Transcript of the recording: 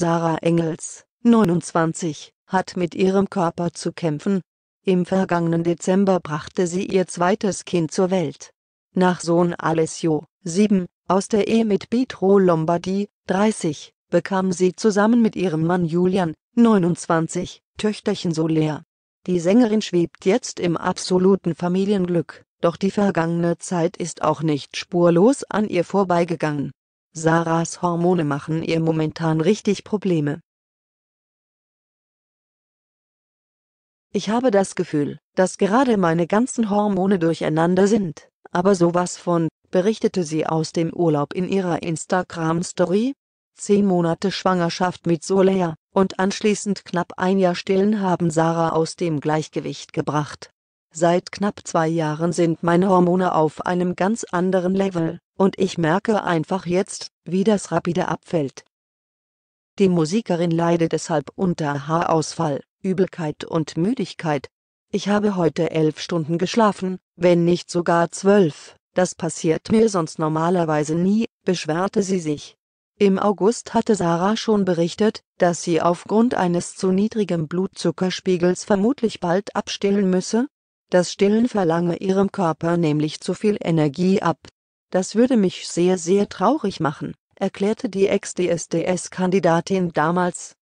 Sarah Engels, 29, hat mit ihrem Körper zu kämpfen. Im vergangenen Dezember brachte sie ihr zweites Kind zur Welt. Nach Sohn Alessio, 7, aus der Ehe mit Pietro Lombardi, 30, bekam sie zusammen mit ihrem Mann Julian, 29, Töchterchen Soler. Die Sängerin schwebt jetzt im absoluten Familienglück, doch die vergangene Zeit ist auch nicht spurlos an ihr vorbeigegangen. Sarahs Hormone machen ihr momentan richtig Probleme. Ich habe das Gefühl, dass gerade meine ganzen Hormone durcheinander sind, aber sowas von, berichtete sie aus dem Urlaub in ihrer Instagram-Story. Zehn Monate Schwangerschaft mit Solea, und anschließend knapp ein Jahr Stillen haben Sarah aus dem Gleichgewicht gebracht. Seit knapp zwei Jahren sind meine Hormone auf einem ganz anderen Level, und ich merke einfach jetzt, wie das rapide abfällt. Die Musikerin leide deshalb unter Haarausfall, Übelkeit und Müdigkeit. Ich habe heute elf Stunden geschlafen, wenn nicht sogar zwölf, das passiert mir sonst normalerweise nie, beschwerte sie sich. Im August hatte Sarah schon berichtet, dass sie aufgrund eines zu niedrigen Blutzuckerspiegels vermutlich bald abstillen müsse, das Stillen verlange ihrem Körper nämlich zu viel Energie ab. Das würde mich sehr sehr traurig machen, erklärte die Ex-DSDS-Kandidatin damals